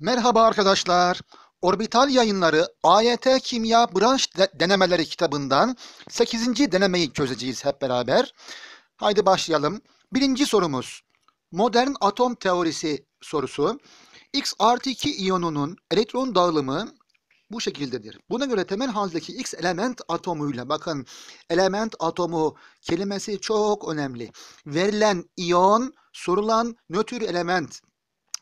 Merhaba arkadaşlar. Orbital Yayınları AYT Kimya Branş Denemeleri kitabından 8. denemeyi çözeceğiz hep beraber. Haydi başlayalım. Birinci sorumuz. Modern atom teorisi sorusu. X artı 2 iyonunun elektron dağılımı bu şekildedir. Buna göre temel haldeki X element atomuyla bakın element atomu kelimesi çok önemli. Verilen iyon, sorulan nötr element.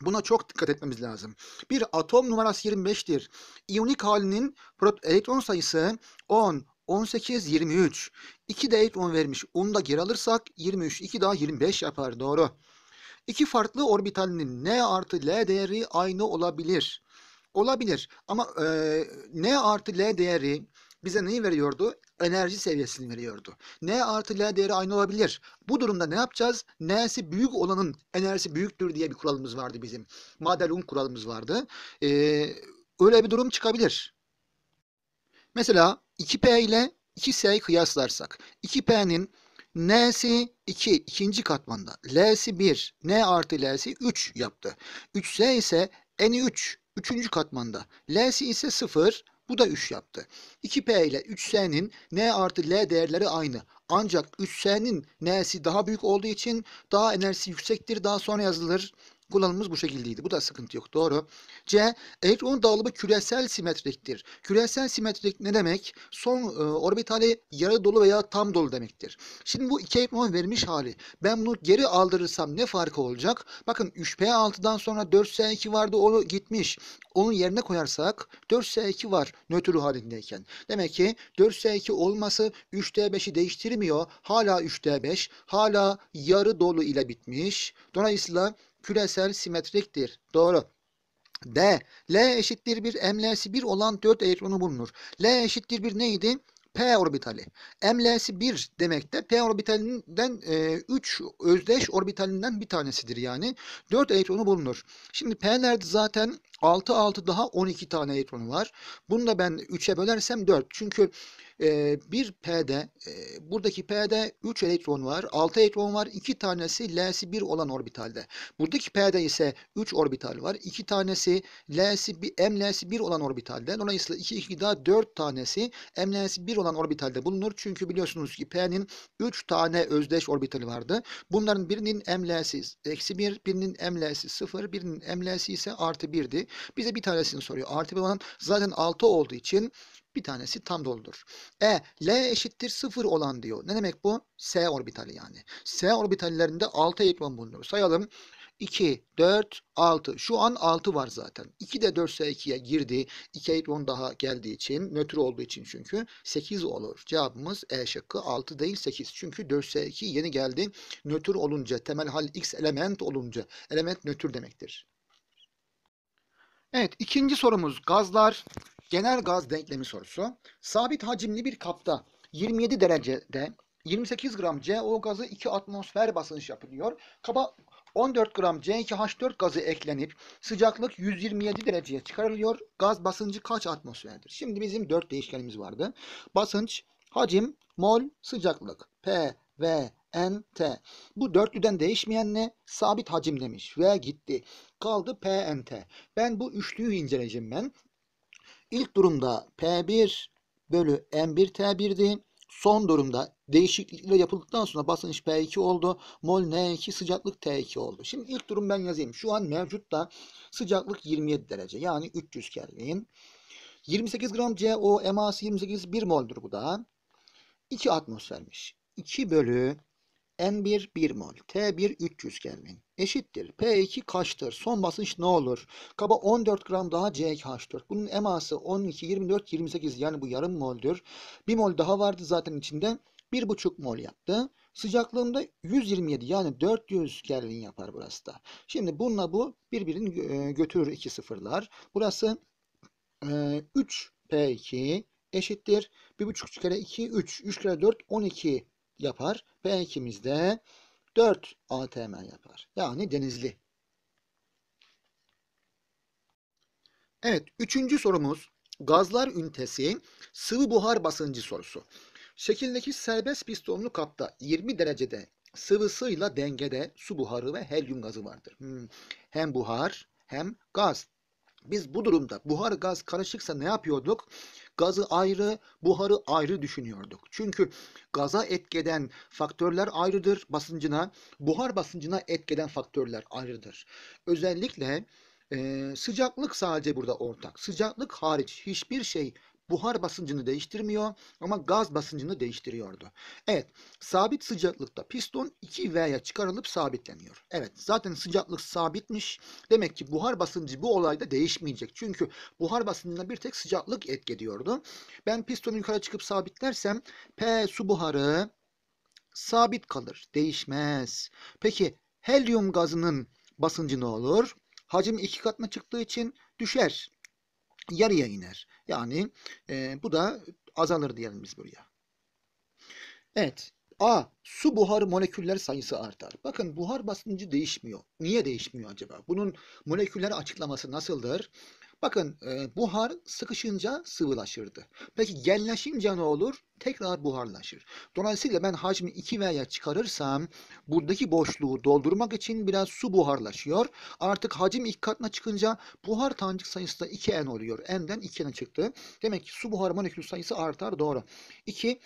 Buna çok dikkat etmemiz lazım. Bir atom numarası 25'tir. İyonik halinin elektron sayısı 10, 18, 23. 2 de elektron vermiş. Onu da geri alırsak 23, 2 daha 25 yapar. Doğru. İki farklı orbitalinin N artı L değeri aynı olabilir. Olabilir ama e, N artı L değeri bize neyi veriyordu? Enerji seviyesini veriyordu. N artı L değeri aynı olabilir. Bu durumda ne yapacağız? N'si büyük olanın enerjisi büyüktür diye bir kuralımız vardı bizim. Madelung kuralımız vardı. Ee, öyle bir durum çıkabilir. Mesela 2P ile 2S'yi kıyaslarsak. 2P'nin N'si 2 ikinci katmanda. L'si 1. N artı L'si 3 yaptı. 3S ise N'i 3. 3. katmanda. L'si ise 0. Bu da 3 yaptı. 2P ile 3S'nin N artı L değerleri aynı. Ancak 3S'nin N'si daha büyük olduğu için daha enerjisi yüksektir. Daha sonra yazılır. Kullanımımız bu şekildeydi. Bu da sıkıntı yok. Doğru. C. Elektron dağılımı küresel simetriktir. Küresel simetrik ne demek? Son e, orbitali yarı dolu veya tam dolu demektir. Şimdi bu iki elektron vermiş hali. Ben bunu geri aldırırsam ne farkı olacak? Bakın 3P6'dan sonra 4S2 vardı onu gitmiş. Onun yerine koyarsak 4S2 var nötr halindeyken. Demek ki 4S2 olması 3D5'i değiştirmiyor. Hala 3D5, hala yarı dolu ile bitmiş. Dolayısıyla küresel simetriktir. Doğru. D. L eşittir bir mls 1 olan 4 elektronu bulunur. L eşittir bir neydi? P orbitali. Mls 1 demek de P orbitalinden e, özdeş orbitalinden bir tanesidir yani. 4 elektronu bulunur. Şimdi P'ler zaten 6 6 daha 12 tane elektronu var. Bunu da ben 3'e bölersem 4. Çünkü e, bir P'de e, buradaki P'de 3 elektron var. 6 elektron var. 2 tanesi L'si 1 olan orbitalde. Buradaki P'de ise 3 orbital var. 2 tanesi L'si M L'si 1 olan orbitalde. Dolayısıyla 2 2 daha 4 tanesi M L'si 1 olan orbitalde bulunur. Çünkü biliyorsunuz ki P'nin 3 tane özdeş orbitali vardı. Bunların birinin M L'si eksi 1, birinin M L'si 0, birinin M L'si ise artı 1'di. Bize bir tanesini soruyor. Artı bir olan zaten 6 olduğu için bir tanesi tam doludur. E, L eşittir 0 olan diyor. Ne demek bu? S orbitali yani. S orbitallerinde 6 elektron bulunur. Sayalım. 2, 4, 6. Şu an 6 var zaten. 2 de 4 ise 2'ye girdi. 2 elektron daha geldiği için, nötr olduğu için çünkü 8 olur. Cevabımız E şıkkı 6 değil 8. Çünkü 4 ise 2 yeni geldi. Nötr olunca, temel hal X element olunca. Element nötr demektir. Evet, ikinci sorumuz gazlar. Genel gaz denklemi sorusu. Sabit hacimli bir kapta 27 derecede 28 gram CO gazı 2 atmosfer basınç yapılıyor. Kaba 14 gram C2H4 gazı eklenip sıcaklık 127 dereceye çıkarılıyor. Gaz basıncı kaç atmosferdir? Şimdi bizim 4 değişkenimiz vardı. Basınç, hacim, mol, sıcaklık. P, ve en t. Bu dörtlüden değişmeyen ne? Sabit hacim demiş ve gitti. Kaldı p en t. Ben bu üçlüyü inceleyeceğim ben. İlk durumda p1 bölü m1 t1'di. Son durumda değişiklikle yapıldıktan sonra basınç P2 oldu. Mol N2 sıcaklık T2 oldu. Şimdi ilk durum ben yazayım. Şu an mevcut da sıcaklık 27 derece yani 300 Kelvin. 28 gram CO mas 28 1 moldur bu da. 2 atmosfermiş. 2 bölü n 1 1 mol, T1 300 Kelvin eşittir. P2 kaçtır? Son basınç ne olur? Kaba 14 gram daha CH4. Bunun eması 12, 24, 28 yani bu yarım moldür. 1 mol daha vardı zaten içinde. 1,5 mol yaptı. Sıcaklığında 127 yani 400 Kelvin yapar burası da. Şimdi bununla bu birbirini e, götürür iki sıfırlar. Burası 3 e, P2 eşittir. 1,5 kere 2 3. 3 kere 4 12 yapar. B2'miz de 4 ATM yapar. Yani Denizli. Evet, üçüncü sorumuz gazlar ünitesi sıvı buhar basıncı sorusu. Şekildeki serbest pistonlu kapta 20 derecede sıvısıyla dengede su buharı ve helyum gazı vardır. Hmm. Hem buhar hem gaz. Biz bu durumda buhar gaz karışıksa ne yapıyorduk? gazı ayrı, buharı ayrı düşünüyorduk. Çünkü gaza etkeden faktörler ayrıdır basıncına, buhar basıncına etkeden faktörler ayrıdır. Özellikle e, sıcaklık sadece burada ortak. Sıcaklık hariç hiçbir şey buhar basıncını değiştirmiyor ama gaz basıncını değiştiriyordu. Evet sabit sıcaklıkta piston 2V'ye çıkarılıp sabitleniyor. Evet zaten sıcaklık sabitmiş. Demek ki buhar basıncı bu olayda değişmeyecek. Çünkü buhar basıncına bir tek sıcaklık etkediyordu. Ben piston yukarı çıkıp sabitlersem P su buharı sabit kalır. Değişmez. Peki helyum gazının basıncı ne olur? Hacim iki katına çıktığı için düşer yarıya iner. Yani e, bu da azalır diyelim biz buraya. Evet. A. Su buharı moleküller sayısı artar. Bakın buhar basıncı değişmiyor. Niye değişmiyor acaba? Bunun moleküller açıklaması nasıldır? Bakın e, buhar sıkışınca sıvılaşırdı. Peki genleşince ne olur? Tekrar buharlaşır. Dolayısıyla ben hacmi 2 veya çıkarırsam buradaki boşluğu doldurmak için biraz su buharlaşıyor. Artık hacim ilk katına çıkınca buhar tanecik sayısı da 2n oluyor. n'den 2n'e çıktı. Demek ki su buhar molekül sayısı artar doğru. 2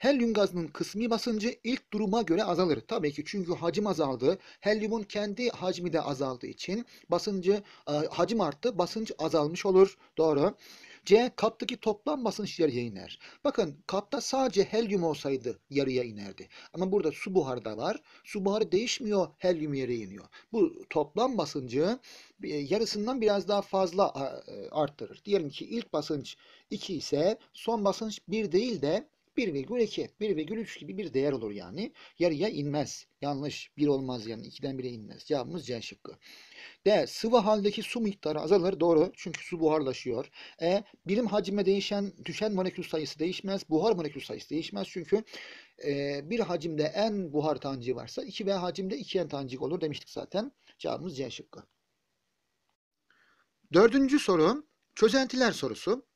Helyum gazının kısmi basıncı ilk duruma göre azalır. Tabii ki çünkü hacim azaldı. Helyumun kendi hacmi de azaldığı için basıncı e, hacim arttı, basınç azalmış olur. Doğru. C. Kaptaki toplam basınç yarıya iner. Bakın kapta sadece helyum olsaydı yarıya inerdi. Ama burada su buharı da var. Su buharı değişmiyor, helyum yere iniyor. Bu toplam basıncı e, yarısından biraz daha fazla e, e, arttırır. Diyelim ki ilk basınç 2 ise son basınç 1 değil de 1,2, 1,3 gibi bir değer olur yani. Yarıya inmez. Yanlış. 1 olmaz yani. 2'den 1'e inmez. Cevabımız C şıkkı. D. Sıvı haldeki su miktarı azalır. Doğru. Çünkü su buharlaşıyor. E. Birim hacimle değişen, düşen molekül sayısı değişmez. Buhar molekül sayısı değişmez. Çünkü e, bir hacimde en buhar tanecik varsa 2 ve hacimde 2 en tanecik olur demiştik zaten. Cevabımız C şıkkı. Dördüncü soru. Çözentiler sorusu.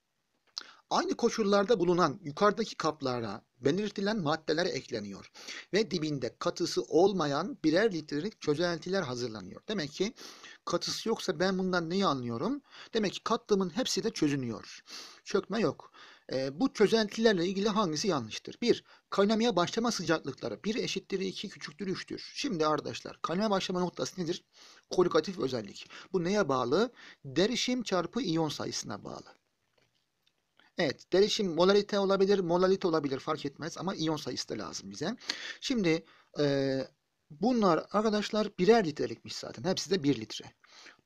Aynı koşullarda bulunan yukarıdaki kaplara belirtilen maddeler ekleniyor ve dibinde katısı olmayan birer litrelik çözeltiler hazırlanıyor. Demek ki katısı yoksa ben bundan neyi anlıyorum? Demek ki kattığımın hepsi de çözünüyor. Çökme yok. E, bu çözeltilerle ilgili hangisi yanlıştır? 1. Kaynamaya başlama sıcaklıkları 1 eşittir 2 küçüktür 3'tür. Şimdi arkadaşlar kaynama başlama noktası nedir? Koligatif özellik. Bu neye bağlı? Derişim çarpı iyon sayısına bağlı. Evet derişim molalite olabilir, molalit olabilir fark etmez ama iyon sayısı da lazım bize. Şimdi e, bunlar arkadaşlar birer litrelikmiş zaten. Hepsi de 1 litre.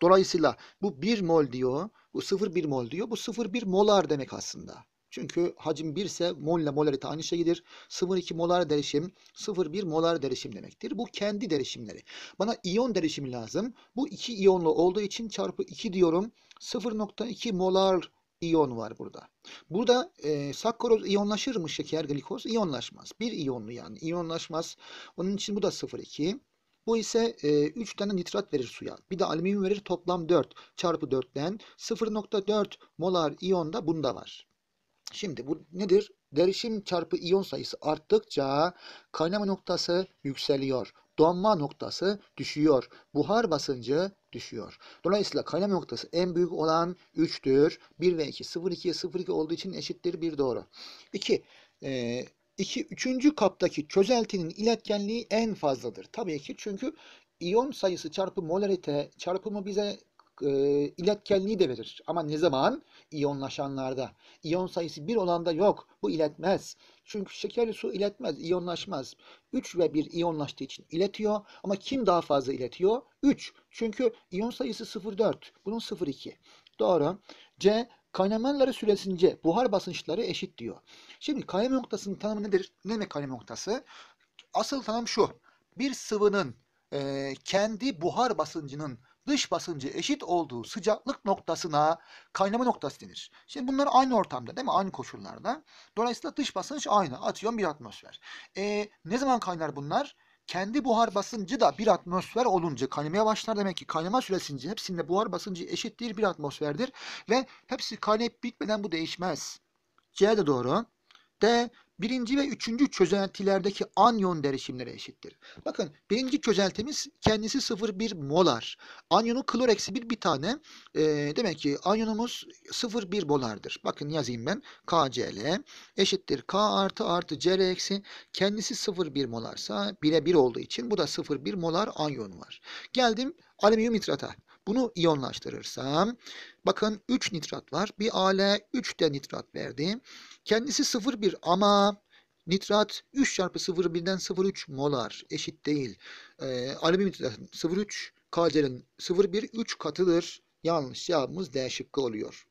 Dolayısıyla bu 1 mol diyor, bu 0,1 mol diyor. Bu 0,1 molar demek aslında. Çünkü hacim 1 ise mol ile molarite aynı şeydir. 0,2 molar derişim, 0,1 molar derişim demektir. Bu kendi derişimleri. Bana iyon derişimi lazım. Bu 2 iyonlu olduğu için çarpı 2 diyorum. 0,2 molar iyon var burada. Burada e, sakkaroz iyonlaşır mı şeker glikoz? İyonlaşmaz. Bir iyonlu yani iyonlaşmaz. Onun için bu da 0,2. Bu ise e, 3 tane nitrat verir suya. Bir de alüminyum verir toplam 4 çarpı 4'ten 0.4 molar iyon da bunda var. Şimdi bu nedir? Derişim çarpı iyon sayısı arttıkça kaynama noktası yükseliyor. Donma noktası düşüyor. Buhar basıncı düşüyor. Dolayısıyla kaynama noktası en büyük olan 3'tür. 1 ve 2. 0 2'ye 0 2 olduğu için eşittir 1 doğru. 2. E, 2. Üçüncü kaptaki çözeltinin iletkenliği en fazladır. Tabii ki çünkü iyon sayısı çarpı molarite çarpımı bize e, iletkenliği de verir. Ama ne zaman? İyonlaşanlarda. İyon sayısı 1 olanda yok. Bu iletmez. Çünkü şekerli su iletmez, iyonlaşmaz. 3 ve 1 iyonlaştığı için iletiyor. Ama kim daha fazla iletiyor? 3. Çünkü iyon sayısı 0,4. Bunun 0,2. Doğru. C. Kaynamaları süresince buhar basınçları eşit diyor. Şimdi kaynama noktasının tanımı nedir? Ne demek kaynama noktası? Asıl tanım şu. Bir sıvının e, kendi buhar basıncının dış basıncı eşit olduğu sıcaklık noktasına kaynama noktası denir. Şimdi bunlar aynı ortamda değil mi? Aynı koşullarda. Dolayısıyla dış basınç aynı. Atıyorum bir atmosfer. E, ne zaman kaynar bunlar? Kendi buhar basıncı da bir atmosfer olunca kaynamaya başlar. Demek ki kaynama süresince hepsinde buhar basıncı eşittir bir atmosferdir. Ve hepsi kaynayıp bitmeden bu değişmez. C de doğru. D birinci ve üçüncü çözeltilerdeki anyon derişimlere eşittir. Bakın birinci çözeltimiz kendisi 0,1 molar. Anyonu klor eksi 1 bir tane. E, demek ki anyonumuz 0,1 molardır. Bakın yazayım ben. KCl eşittir. K artı artı Cl eksi. Kendisi 0,1 molarsa 1'e 1 olduğu için bu da 0,1 molar anyon var. Geldim alüminyum nitrata. Bunu iyonlaştırırsam bakın 3 nitrat var. Bir ale 3 de nitrat verdi. Kendisi 0,1 ama nitrat 3 çarpı 0,1'den 0,3 molar eşit değil. Ee, alüminyum nitrat 0,3 KCl'nin 0,1 3 katıdır. Yanlış cevabımız D şıkkı oluyor.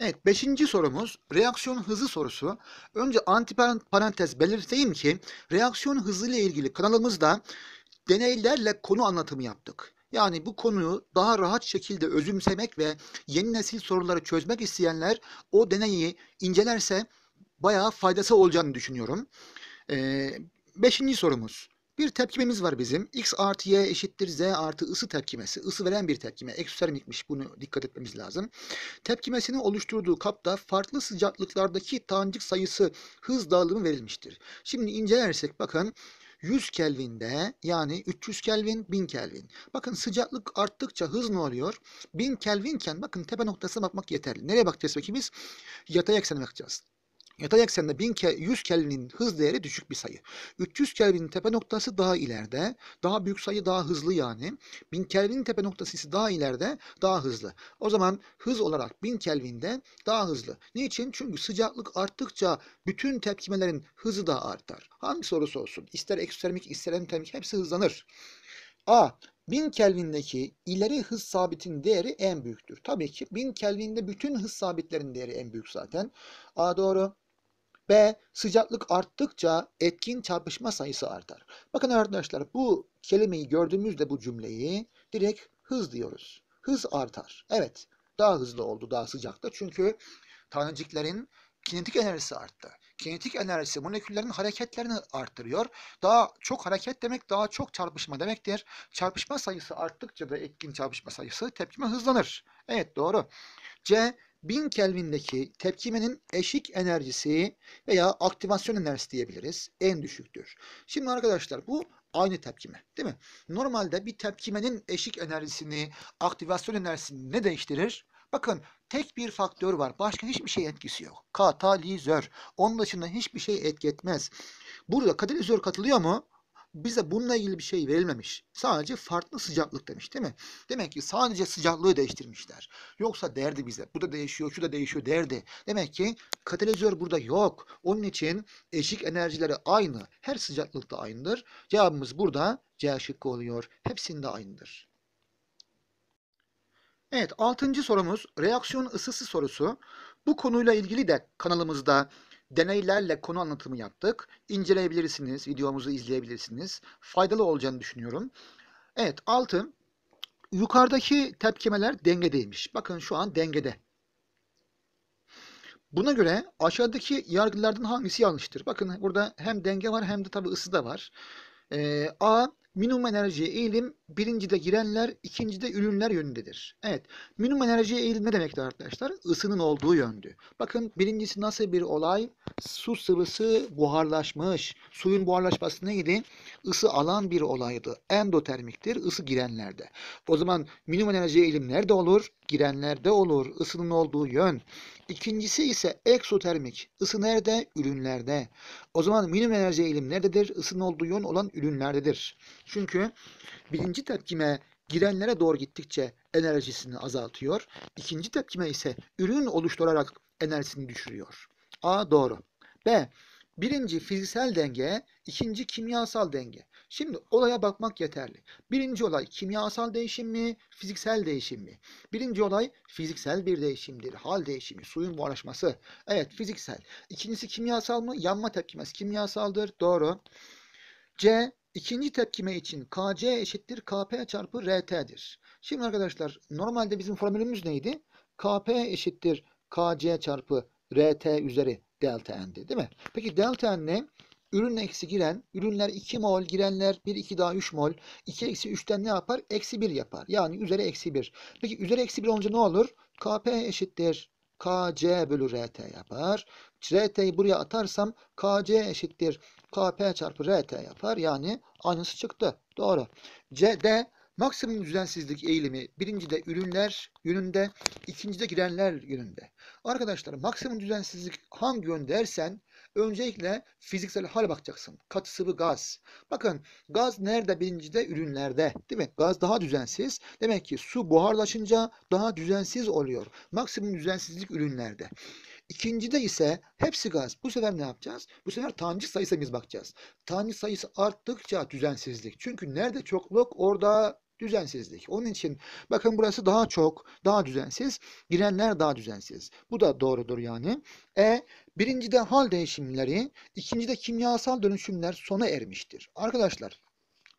Evet, beşinci sorumuz reaksiyon hızı sorusu. Önce antiparantez belirteyim ki reaksiyon hızıyla ilgili kanalımızda deneylerle konu anlatımı yaptık. Yani bu konuyu daha rahat şekilde özümsemek ve yeni nesil soruları çözmek isteyenler o deneyi incelerse bayağı faydası olacağını düşünüyorum. Ee, beşinci sorumuz. Bir tepkimemiz var bizim. X artı Y eşittir Z artı ısı tepkimesi. Isı veren bir tepkime. Eksotermikmiş. Bunu dikkat etmemiz lazım. Tepkimesini oluşturduğu kapta farklı sıcaklıklardaki tanecik sayısı hız dağılımı verilmiştir. Şimdi incelersek bakın 100 Kelvin'de yani 300 Kelvin 1000 Kelvin. Bakın sıcaklık arttıkça hız ne oluyor? 1000 Kelvinken bakın tepe noktasına bakmak yeterli. Nereye bakacağız peki biz? Yatay eksene bakacağız. Yatay eksende 1000 ke 100 Kelvin'in hız değeri düşük bir sayı. 300 Kelvin'in tepe noktası daha ileride. Daha büyük sayı daha hızlı yani. 1000 Kelvin'in tepe noktası ise daha ileride daha hızlı. O zaman hız olarak 1000 Kelvin'de daha hızlı. Niçin? Çünkü sıcaklık arttıkça bütün tepkimelerin hızı da artar. Hangi sorusu olsun. İster eksotermik ister entermik hepsi hızlanır. A. 1000 Kelvin'deki ileri hız sabitin değeri en büyüktür. Tabii ki 1000 Kelvin'de bütün hız sabitlerin değeri en büyük zaten. A doğru. B. Sıcaklık arttıkça etkin çarpışma sayısı artar. Bakın arkadaşlar bu kelimeyi gördüğümüzde bu cümleyi direkt hız diyoruz. Hız artar. Evet daha hızlı oldu daha sıcakta çünkü taneciklerin kinetik enerjisi arttı. Kinetik enerjisi moleküllerin hareketlerini arttırıyor. Daha çok hareket demek daha çok çarpışma demektir. Çarpışma sayısı arttıkça da etkin çarpışma sayısı tepkime hızlanır. Evet doğru. C. 1000 Kelvin'deki tepkimenin eşik enerjisi veya aktivasyon enerjisi diyebiliriz en düşüktür. Şimdi arkadaşlar bu aynı tepkime değil mi? Normalde bir tepkimenin eşik enerjisini, aktivasyon enerjisini ne değiştirir? Bakın tek bir faktör var. Başka hiçbir şey etkisi yok. Katalizör. Onun dışında hiçbir şey etki etmez. Burada katalizör katılıyor mu? bize bununla ilgili bir şey verilmemiş. Sadece farklı sıcaklık demiş değil mi? Demek ki sadece sıcaklığı değiştirmişler. Yoksa derdi bize. Bu da değişiyor, şu da değişiyor derdi. Demek ki katalizör burada yok. Onun için eşik enerjileri aynı. Her sıcaklıkta aynıdır. Cevabımız burada C şıkkı oluyor. Hepsinde aynıdır. Evet, altıncı sorumuz reaksiyon ısısı sorusu. Bu konuyla ilgili de kanalımızda Deneylerle konu anlatımı yaptık. İnceleyebilirsiniz, videomuzu izleyebilirsiniz. Faydalı olacağını düşünüyorum. Evet, 6. Yukarıdaki tepkimeler dengedeymiş. Bakın şu an dengede. Buna göre aşağıdaki yargılardan hangisi yanlıştır? Bakın burada hem denge var hem de tabii ısı da var. Ee, A minimum enerjiye eğilim birincide girenler, ikincide ürünler yönündedir. Evet, minimum enerjiye eğilim ne demekti arkadaşlar? Isının olduğu yöndü. Bakın birincisi nasıl bir olay? su sıvısı buharlaşmış. Suyun buharlaşması neydi? Isı alan bir olaydı. Endotermiktir, ısı girenlerde. O zaman minimum enerji eğilim nerede olur? Girenlerde olur. Isının olduğu yön. İkincisi ise eksotermik. Isı nerede? Ürünlerde. O zaman minimum enerji eğilim nerededir? Isının olduğu yön olan ürünlerdedir. Çünkü birinci tepkime girenlere doğru gittikçe enerjisini azaltıyor. İkinci tepkime ise ürün oluşturarak enerjisini düşürüyor. A doğru. B. Birinci fiziksel denge, ikinci kimyasal denge. Şimdi olaya bakmak yeterli. Birinci olay kimyasal değişim mi, fiziksel değişim mi? Birinci olay fiziksel bir değişimdir. Hal değişimi, suyun buharlaşması. Evet fiziksel. İkincisi kimyasal mı? Yanma tepkimesi kimyasaldır. Doğru. C. İkinci tepkime için Kc eşittir Kp çarpı Rt'dir. Şimdi arkadaşlar normalde bizim formülümüz neydi? Kp eşittir Kc çarpı RT üzeri delta n'di değil mi? Peki delta n ne? Ürün eksi giren, ürünler 2 mol, girenler 1, 2 daha 3 mol. 2 eksi 3'ten ne yapar? Eksi 1 yapar. Yani üzeri eksi 1. Peki üzeri eksi 1 olunca ne olur? Kp eşittir. Kc bölü Rt yapar. Rt'yi buraya atarsam Kc eşittir. Kp çarpı Rt yapar. Yani aynısı çıktı. Doğru. Cd Maksimum düzensizlik eğilimi birincide ürünler yönünde, ikincide girenler yönünde. Arkadaşlar maksimum düzensizlik hangi yönde dersen öncelikle fiziksel hal bakacaksın. Katı sıvı gaz. Bakın gaz nerede birincide? Ürünlerde. Değil mi? Gaz daha düzensiz. Demek ki su buharlaşınca daha düzensiz oluyor. Maksimum düzensizlik ürünlerde. İkincide ise hepsi gaz. Bu sefer ne yapacağız? Bu sefer tanecik sayısına biz bakacağız. Tanecik sayısı arttıkça düzensizlik. Çünkü nerede çokluk orada düzensizlik. Onun için bakın burası daha çok, daha düzensiz. Girenler daha düzensiz. Bu da doğrudur yani. E birincide hal değişimleri, ikincide kimyasal dönüşümler sona ermiştir. Arkadaşlar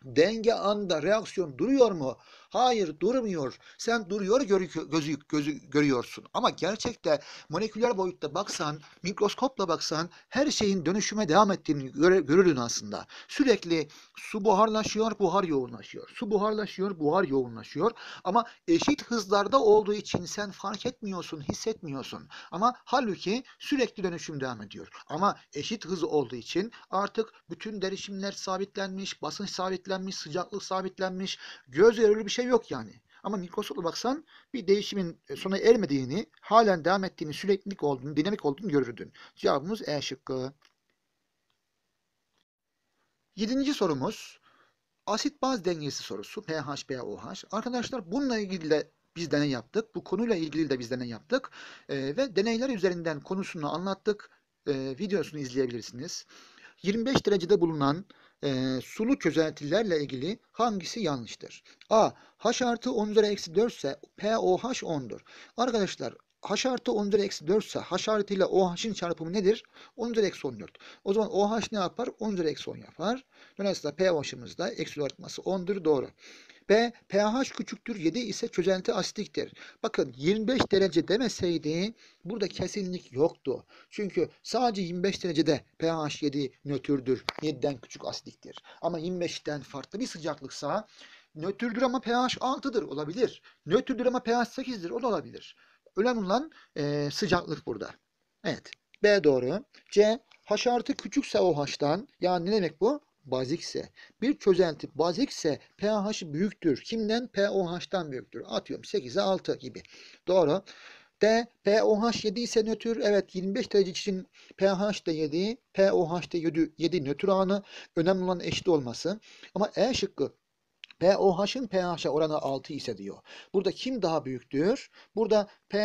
denge anda reaksiyon duruyor mu? Hayır durmuyor. Sen duruyor görü, gözü, gözü görüyorsun. Ama gerçekte moleküler boyutta baksan, mikroskopla baksan her şeyin dönüşüme devam ettiğini göre, görürsün aslında. Sürekli su buharlaşıyor, buhar yoğunlaşıyor. Su buharlaşıyor, buhar yoğunlaşıyor. Ama eşit hızlarda olduğu için sen fark etmiyorsun, hissetmiyorsun. Ama halbuki sürekli dönüşüm devam ediyor. Ama eşit hız olduğu için artık bütün derişimler sabitlenmiş, basınç sabitlenmiş, sıcaklık sabitlenmiş, göz yararlı bir şey yok yani. Ama mikroskopla baksan bir değişimin e, sona ermediğini, halen devam ettiğini, süreklilik olduğunu, dinamik olduğunu görürdün. Cevabımız E şıkkı. Yedinci sorumuz asit baz dengesi sorusu pH-POH. Arkadaşlar bununla ilgili de biz deney yaptık. Bu konuyla ilgili de biz deney yaptık. E, ve deneyler üzerinden konusunu anlattık. E, videosunu izleyebilirsiniz. 25 derecede bulunan e, sulu çözeltilerle ilgili hangisi yanlıştır? A. H artı 10 üzeri eksi 4 ise POH 10'dur. Arkadaşlar h artı 10 eksi 4 ise h artı oh'ın çarpımı nedir? 10 üzeri eksi 14. O zaman oh ne yapar? 10 eksi 10 yapar. Dolayısıyla p oh'ımız eksi artması 10'dur doğru. B pH küçüktür 7 ise çözenti asitiktir. Bakın 25 derece demeseydi burada kesinlik yoktu. Çünkü sadece 25 derecede pH 7 nötrdür. 7'den küçük asitiktir. Ama 25'ten farklı bir sıcaklıksa nötrdür ama pH 6'dır olabilir. Nötrdür ama pH 8'dir o da olabilir. Önemli olan e, sıcaklık burada. Evet. B doğru. C H artı küçükse OH'dan yani ne demek bu? bazikse, bir çözelti bazikse pH büyüktür. Kimden? POH'dan büyüktür. Atıyorum 8'e 6 gibi. Doğru. D POH 7 ise nötr. Evet 25 derece için pH de 7, POH da 7, 7 nötr anı. Önemli olan eşit olması. Ama E şıkkı POH'ın pH oranı 6 ise diyor. Burada kim daha büyüktür? Burada P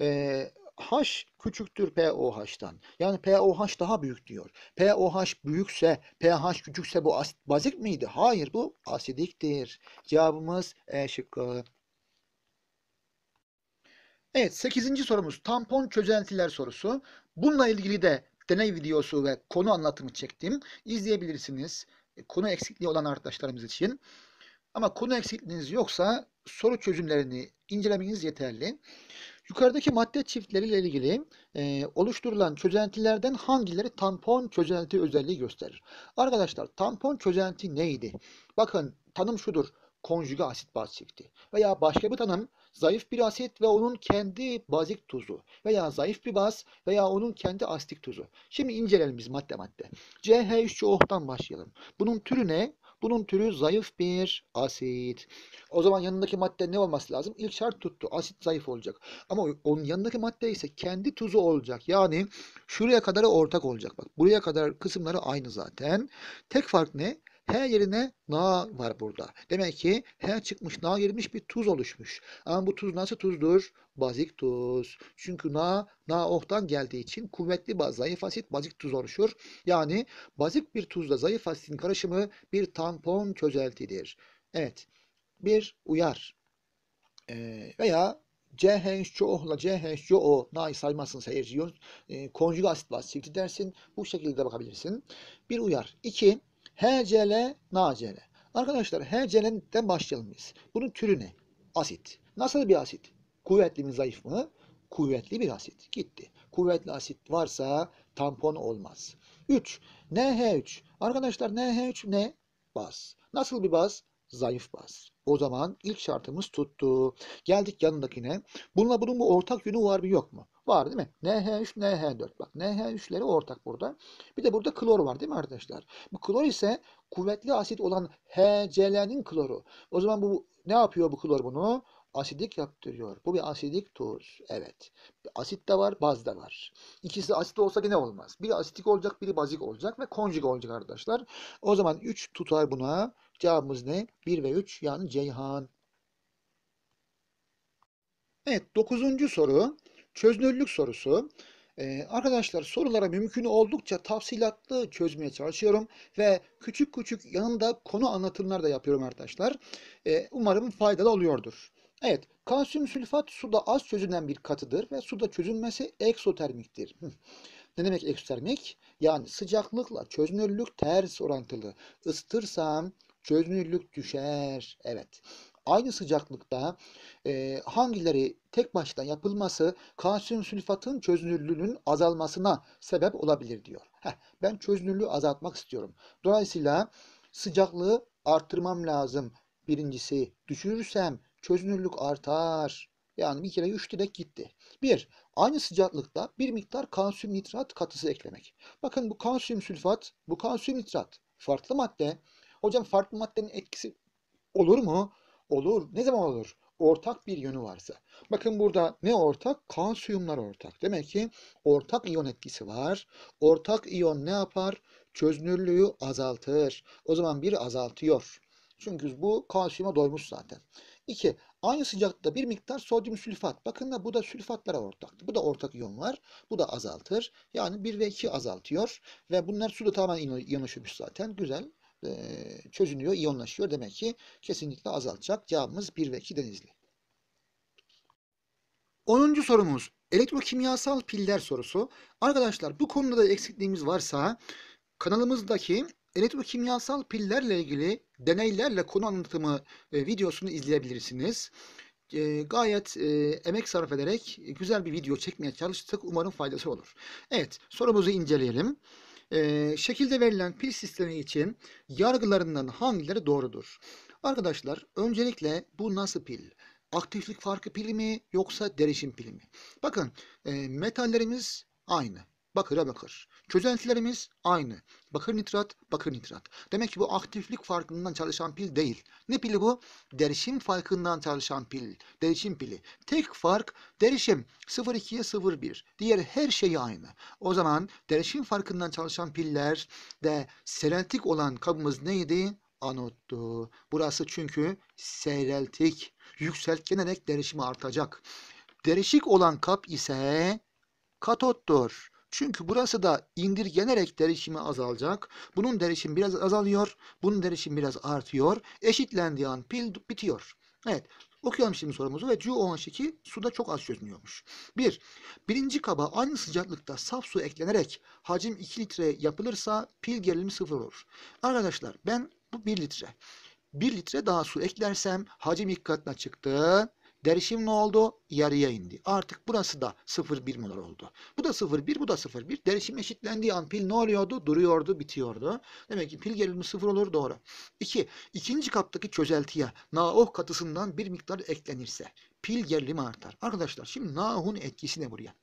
e, H küçüktür POH'tan. Yani POH daha büyük diyor. POH büyükse, pH küçükse bu asit, bazik miydi? Hayır bu asidiktir. Cevabımız E şıkkı. Evet 8. sorumuz tampon çözeltiler sorusu. Bununla ilgili de deney videosu ve konu anlatımı çektim. İzleyebilirsiniz. E, konu eksikliği olan arkadaşlarımız için. Ama konu eksikliğiniz yoksa soru çözümlerini incelemeniz yeterli. Yukarıdaki madde çiftleriyle ilgili e, oluşturulan çözeltilerden hangileri tampon çözelti özelliği gösterir? Arkadaşlar tampon çözelti neydi? Bakın tanım şudur. Konjüge asit baz çifti veya başka bir tanım zayıf bir asit ve onun kendi bazik tuzu veya zayıf bir baz veya onun kendi asitik tuzu. Şimdi inceleyelim biz madde madde. CH3CO'dan başlayalım. Bunun türü ne? Bunun türü zayıf bir asit. O zaman yanındaki madde ne olması lazım? İlk şart tuttu. Asit zayıf olacak. Ama onun yanındaki madde ise kendi tuzu olacak. Yani şuraya kadar ortak olacak. Bak buraya kadar kısımları aynı zaten. Tek fark ne? H yerine na var burada. Demek ki H çıkmış, na girmiş bir tuz oluşmuş. Ama bu tuz nasıl tuzdur? Bazik tuz. Çünkü na, na ohtan geldiği için kuvvetli, zayıf asit, bazik tuz oluşur. Yani bazik bir tuzla zayıf asitin karışımı bir tampon çözeltidir. Evet, bir uyar. Ee, veya CHO ile CHO nay saymazsın seyirci. E, konjug asit var. Çifti dersin. Bu şekilde bakabilirsin. Bir uyar. İki, Hecele, nacele. Arkadaşlar hecelenden başlayalım biz. Bunun türü ne? Asit. Nasıl bir asit? Kuvvetli mi zayıf mı? Kuvvetli bir asit. Gitti. Kuvvetli asit varsa tampon olmaz. 3. NH3. Arkadaşlar NH3 ne? Baz. Nasıl bir baz? Zayıf baz. O zaman ilk şartımız tuttu. Geldik yanındakine. Bununla bunun bu ortak yönü var mı yok mu? var değil mi? NH3, NH4. Bak NH3'leri ortak burada. Bir de burada klor var değil mi arkadaşlar? Bu klor ise kuvvetli asit olan HCl'nin kloru. O zaman bu ne yapıyor bu klor bunu? Asidik yaptırıyor. Bu bir asidik tuz. Evet. Asit de var, baz da var. İkisi asit olsa yine olmaz. Biri asitik olacak, biri bazik olacak ve konjug olacak arkadaşlar. O zaman 3 tutar buna. Cevabımız ne? 1 ve 3 yani Ceyhan. Evet, dokuzuncu soru. Çözünürlük sorusu. Ee, arkadaşlar sorulara mümkün oldukça tafsilatlı çözmeye çalışıyorum ve küçük küçük yanında konu anlatımlar da yapıyorum arkadaşlar. Ee, umarım faydalı oluyordur. Evet, kalsiyum sülfat suda az çözünen bir katıdır ve suda çözünmesi eksotermiktir. ne demek eksotermik? Yani sıcaklıkla çözünürlük ters orantılı. Isıtırsam çözünürlük düşer. Evet aynı sıcaklıkta e, hangileri tek başına yapılması kalsiyum sülfatın çözünürlüğünün azalmasına sebep olabilir diyor. Heh, ben çözünürlüğü azaltmak istiyorum. Dolayısıyla sıcaklığı arttırmam lazım. Birincisi düşürürsem çözünürlük artar. Yani bir kere 3 direkt gitti. 1. Aynı sıcaklıkta bir miktar kalsiyum nitrat katısı eklemek. Bakın bu kalsiyum sülfat, bu kalsiyum nitrat. Farklı madde. Hocam farklı maddenin etkisi olur mu? Olur. Ne zaman olur? Ortak bir yönü varsa. Bakın burada ne ortak? Kalsiyumlar ortak. Demek ki ortak iyon etkisi var. Ortak iyon ne yapar? Çözünürlüğü azaltır. O zaman biri azaltıyor. Çünkü bu kalsiyuma doymuş zaten. 2. Aynı sıcaklıkta bir miktar sodyum sülfat. Bakın da bu da sülfatlara ortaktı. Bu da ortak iyon var. Bu da azaltır. Yani 1 ve 2 azaltıyor. Ve bunlar suda tamamen iyonlaşmış zaten. Güzel çözünüyor, iyonlaşıyor. Demek ki kesinlikle azaltacak. Cevabımız 1 ve 2 denizli. 10. sorumuz elektrokimyasal piller sorusu. Arkadaşlar bu konuda da eksikliğimiz varsa kanalımızdaki elektrokimyasal pillerle ilgili deneylerle konu anlatımı e, videosunu izleyebilirsiniz. E, gayet e, emek sarf ederek güzel bir video çekmeye çalıştık. Umarım faydası olur. Evet sorumuzu inceleyelim. E, şekilde verilen pil sistemi için yargılarından hangileri doğrudur? Arkadaşlar öncelikle bu nasıl pil? Aktiflik farkı pili mi yoksa derişim pili mi? Bakın e, metallerimiz aynı bakıra bakır. Çözeltilerimiz aynı. Bakır nitrat, bakır nitrat. Demek ki bu aktiflik farkından çalışan pil değil. Ne pili bu? Derişim farkından çalışan pil. Derişim pili. Tek fark derişim 0,2'ye 0,1. Diğer her şey aynı. O zaman derişim farkından çalışan piller de serentik olan kabımız neydi? Anottu. Burası çünkü seyreltik. Yükseltgenerek derişimi artacak. Derişik olan kap ise katottur. Çünkü burası da indirgenerek derişimi azalacak. Bunun derişimi biraz azalıyor. Bunun derişimi biraz artıyor. Eşitlendiği an pil bitiyor. Evet. Okuyalım şimdi sorumuzu ve CuOH2 suda çok az çözünüyormuş. 1. Bir, birinci kaba aynı sıcaklıkta saf su eklenerek hacim 2 litre yapılırsa pil gerilimi sıfır olur. Arkadaşlar ben bu 1 litre. 1 litre daha su eklersem hacim ilk katına çıktı. Derişim ne oldu? Yarıya indi. Artık burası da 0-1 molar oldu. Bu da 0-1, bu da 0-1. Derişim eşitlendiği an pil ne oluyordu? Duruyordu, bitiyordu. Demek ki pil gerilimi 0 olur doğru. 2. İki, ikinci kaptaki çözeltiye naoh katısından bir miktar eklenirse pil gerilimi artar. Arkadaşlar şimdi nahun etkisi ne buraya?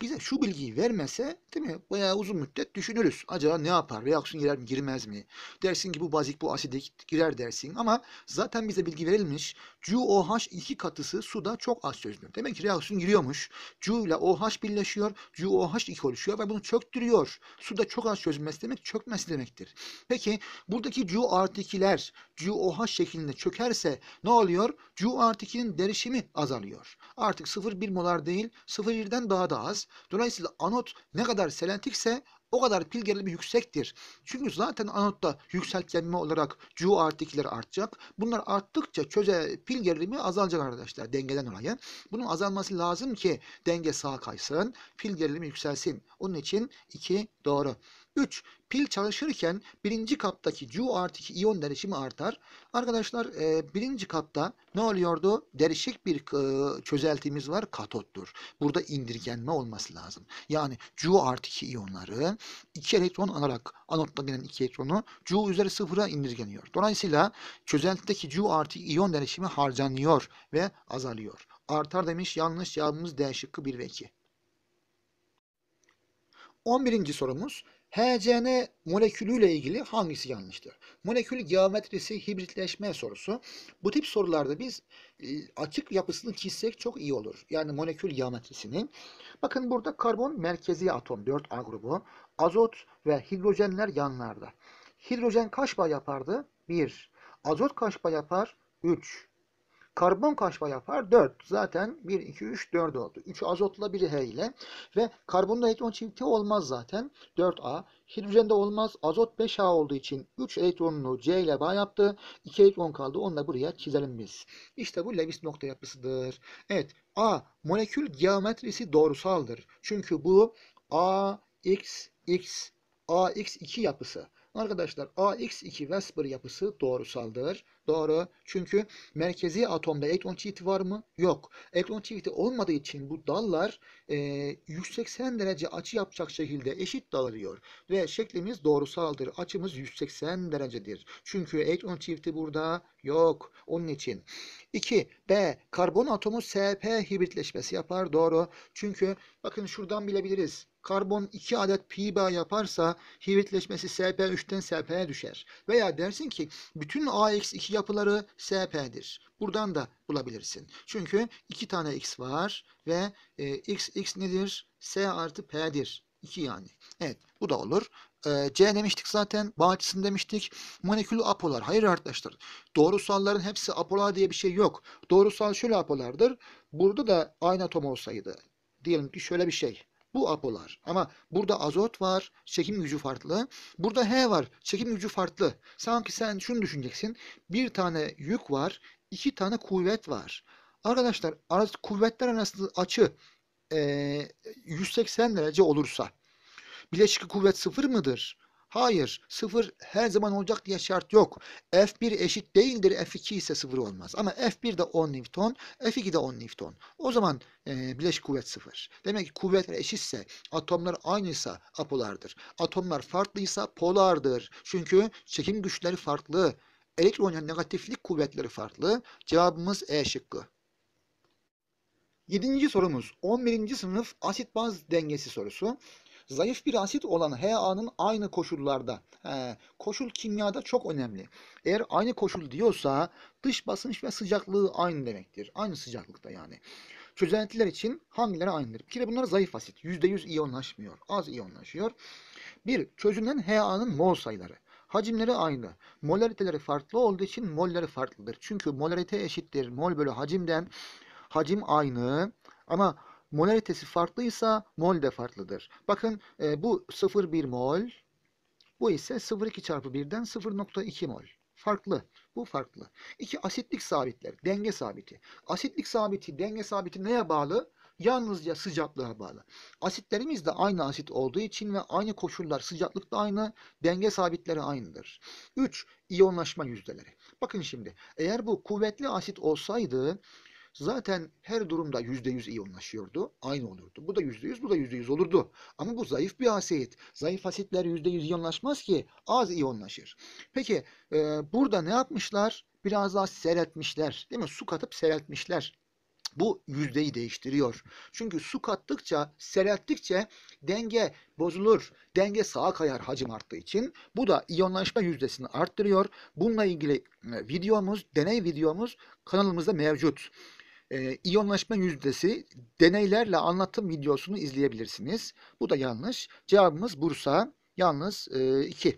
Bize şu bilgiyi vermese değil mi? Bayağı uzun müddet düşünürüz. Acaba ne yapar? Reaksiyon girer mi, girmez mi? Dersin ki bu bazik, bu asidik girer dersin. Ama zaten bize bilgi verilmiş. CuOH iki katısı suda çok az çözünür. Demek ki reaksiyon giriyormuş. Cu ile OH birleşiyor. CuOH iki oluşuyor ve bunu çöktürüyor. Suda çok az çözülmesi demek çökmesi demektir. Peki buradaki Cu artı 2'ler şeklinde çökerse ne oluyor? Cu artikinin derişimi azalıyor. Artık 0,1 molar değil 0,1'den daha da az. Dolayısıyla anot ne kadar selentikse o kadar pil gerilimi yüksektir. Çünkü zaten anotta yükseltgenme olarak Cu artı artacak. Bunlar arttıkça çöze pil gerilimi azalacak arkadaşlar dengeden oraya. Bunun azalması lazım ki denge sağa kaysın, pil gerilimi yükselsin. Onun için 2 doğru. 3. Pil çalışırken birinci kaptaki Q artı iyon derişimi artar. Arkadaşlar e, birinci kapta ne oluyordu? Derişik bir e, çözeltimiz var katottur. Burada indirgenme olması lazım. Yani Q artı iyonları iki elektron alarak anotta gelen iki elektronu Q üzeri sıfıra indirgeniyor. Dolayısıyla çözeltideki Q artı iyon derişimi harcanıyor ve azalıyor. Artar demiş yanlış cevabımız D şıkkı 1 ve 2. 11. sorumuz HCN molekülüyle ilgili hangisi yanlıştır? Molekül geometrisi, hibritleşme sorusu. Bu tip sorularda biz e, açık yapısını çizsek çok iyi olur. Yani molekül geometrisini. Bakın burada karbon merkezi atom 4A grubu. Azot ve hidrojenler yanlarda. Hidrojen kaç bağ yapardı? 1. Azot kaç bağ yapar? 3. Karbon kaç pay yapar? 4. Zaten 1, 2, 3, 4 oldu. 3 azotla 1'i H ile ve karbonda elektron çifti olmaz zaten. 4A. Hidrojende olmaz. Azot 5A olduğu için 3 elektronunu C ile bağ yaptı. 2 elektron kaldı. Onu da buraya çizelim biz. İşte bu Lewis nokta yapısıdır. Evet. A. Molekül geometrisi doğrusaldır. Çünkü bu A, X, X, A, X, 2 yapısı. Arkadaşlar AX2 Vesper yapısı doğrusaldır. Doğru. Çünkü merkezi atomda elektron çifti var mı? Yok. Elektron çifti olmadığı için bu dallar e, 180 derece açı yapacak şekilde eşit dağılıyor. Ve şeklimiz doğrusaldır. Açımız 180 derecedir. Çünkü elektron çifti burada yok. Onun için. 2. B. Karbon atomu SP hibritleşmesi yapar. Doğru. Çünkü bakın şuradan bilebiliriz karbon 2 adet pi bağ yaparsa hibritleşmesi SP3'ten SP'ye düşer. Veya dersin ki bütün AX2 yapıları SP'dir. Buradan da bulabilirsin. Çünkü 2 tane X var ve e, X, X nedir? S artı P'dir. 2 yani. Evet bu da olur. E, C demiştik zaten. Bağ açısını demiştik. Molekül apolar. Hayır arkadaşlar. Doğrusalların hepsi apolar diye bir şey yok. Doğrusal şöyle apolardır. Burada da aynı atom olsaydı. Diyelim ki şöyle bir şey. Bu apolar. Ama burada azot var. Çekim gücü farklı. Burada H var. Çekim gücü farklı. Sanki sen şunu düşüneceksin. Bir tane yük var. iki tane kuvvet var. Arkadaşlar kuvvetler arasında açı e, 180 derece olursa bileşik kuvvet sıfır mıdır? Hayır, sıfır her zaman olacak diye şart yok. F1 eşit değildir, F2 ise sıfır olmaz. Ama F1 de 10 Newton, F2 de 10 Newton. O zaman e, bileşik kuvvet sıfır. Demek ki kuvvetler eşitse, atomlar aynıysa apolardır. Atomlar farklıysa polardır. Çünkü çekim güçleri farklı. Elektronların negatiflik kuvvetleri farklı. Cevabımız E şıkkı. Yedinci sorumuz 11. sınıf asit baz dengesi sorusu. Zayıf bir asit olan HA'nın aynı koşullarda, he, koşul kimyada çok önemli. Eğer aynı koşul diyorsa dış basınç ve sıcaklığı aynı demektir. Aynı sıcaklıkta yani. Çözeltiler için hangileri aynıdır? Bir kere bunlar zayıf asit. %100 iyonlaşmıyor. Az iyonlaşıyor. Bir, çözünen HA'nın mol sayıları. Hacimleri aynı. Molariteleri farklı olduğu için molleri farklıdır. Çünkü molarite eşittir. Mol bölü hacimden hacim aynı. Ama molaritesi farklıysa mol de farklıdır. Bakın e, bu 0,1 mol, bu ise 0,2 çarpı 1'den 0,2 mol. Farklı. Bu farklı. İki asitlik sabitler. Denge sabiti. Asitlik sabiti, denge sabiti neye bağlı? Yalnızca sıcaklığa bağlı. Asitlerimiz de aynı asit olduğu için ve aynı koşullar sıcaklık da aynı, denge sabitleri aynıdır. 3. İyonlaşma yüzdeleri. Bakın şimdi eğer bu kuvvetli asit olsaydı zaten her durumda %100 iyonlaşıyordu. Aynı olurdu. Bu da %100, bu da %100 olurdu. Ama bu zayıf bir asit. Zayıf asitler %100 iyonlaşmaz ki. Az iyonlaşır. Peki e, burada ne yapmışlar? Biraz daha sereltmişler. Değil mi? Su katıp sereltmişler. Bu yüzdeyi değiştiriyor. Çünkü su kattıkça, serelttikçe denge bozulur. Denge sağa kayar hacim arttığı için. Bu da iyonlaşma yüzdesini arttırıyor. Bununla ilgili e, videomuz, deney videomuz kanalımızda mevcut. E, iyonlaşma yüzdesi deneylerle anlattım videosunu izleyebilirsiniz. Bu da yanlış. Cevabımız Bursa. Yalnız 2. E,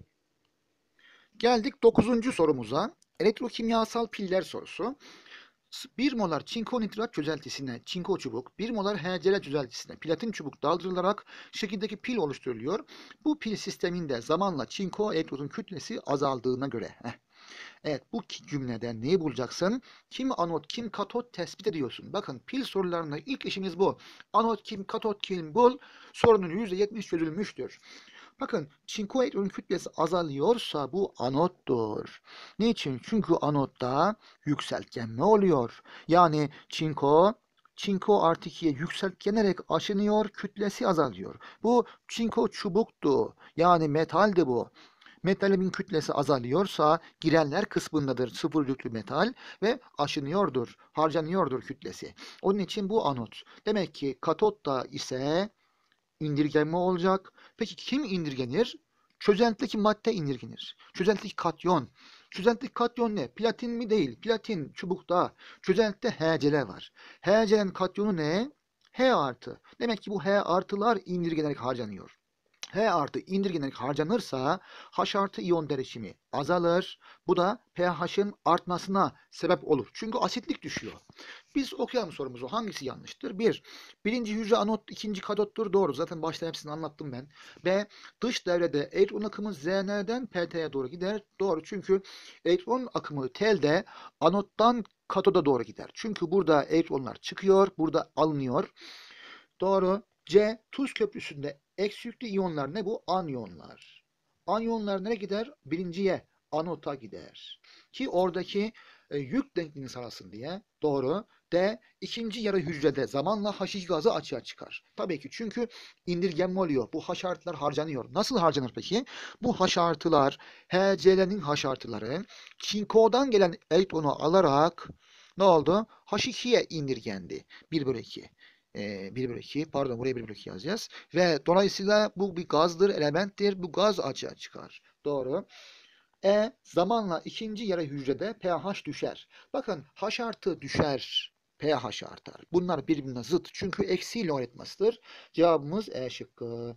Geldik 9. sorumuza. Elektrokimyasal piller sorusu. 1 molar çinko nitrat çözeltisine çinko çubuk, 1 molar HCl çözeltisine platin çubuk daldırılarak şekildeki pil oluşturuluyor. Bu pil sisteminde zamanla çinko elektrodun kütlesi azaldığına göre. Heh. Evet bu cümleden neyi bulacaksın? Kim anot kim katot tespit ediyorsun. Bakın pil sorularında ilk işimiz bu. Anot kim katot kim bul sorunun %70 çözülmüştür. Bakın çinko elektronun kütlesi azalıyorsa bu anottur. Niçin? Çünkü anotta yükseltgenme oluyor. Yani çinko çinko artı 2'ye yükseltgenerek aşınıyor, kütlesi azalıyor. Bu çinko çubuktu. Yani metaldi bu. Metalimin kütlesi azalıyorsa girenler kısmındadır sıfır yüklü metal ve aşınıyordur, harcanıyordur kütlesi. Onun için bu anot. Demek ki katotta ise indirgenme olacak. Peki kim indirgenir? Çözentlik madde indirgenir. Çözentlik katyon. Çözentlik katyon ne? Platin mi değil? Platin çubukta. Çözentikte HCl var. HCl'nin katyonu ne? H artı. Demek ki bu H artılar indirgenerek harcanıyor. H artı indirgenerek harcanırsa H artı iyon derecimi azalır. Bu da pH'in artmasına sebep olur. Çünkü asitlik düşüyor. Biz okuyalım sorumuzu. Hangisi yanlıştır? 1. Bir, birinci hücre anot, ikinci katottur. Doğru. Zaten başta hepsini anlattım ben. B. Dış devrede elektron akımı ZN'den PT'ye doğru gider. Doğru. Çünkü elektron akımı telde anottan katoda doğru gider. Çünkü burada elektronlar çıkıyor. Burada alınıyor. Doğru. C. Tuz köprüsünde Eksi yüklü iyonlar ne bu? Anyonlar. Anyonlar nereye gider? Birinciye, anota gider. Ki oradaki e, yük denkliğini sarasın diye doğru de ikinci yarı hücrede zamanla haşiş gazı açığa çıkar. Tabii ki çünkü indirgenme oluyor. Bu haşartılar harcanıyor. Nasıl harcanır peki? Bu haşartılar HCl'nin haşartıları Kinko'dan gelen elektronu alarak ne oldu? H2'ye indirgendi. 1 bölü 2 e, 1 bölü 2 pardon buraya 1 bölü 2 yazacağız. Ve dolayısıyla bu bir gazdır, elementtir. Bu gaz açığa çıkar. Doğru. E zamanla ikinci yarı hücrede pH düşer. Bakın H artı düşer pH artar. Bunlar birbirine zıt. Çünkü eksiyle öğretmesidir. Cevabımız E şıkkı.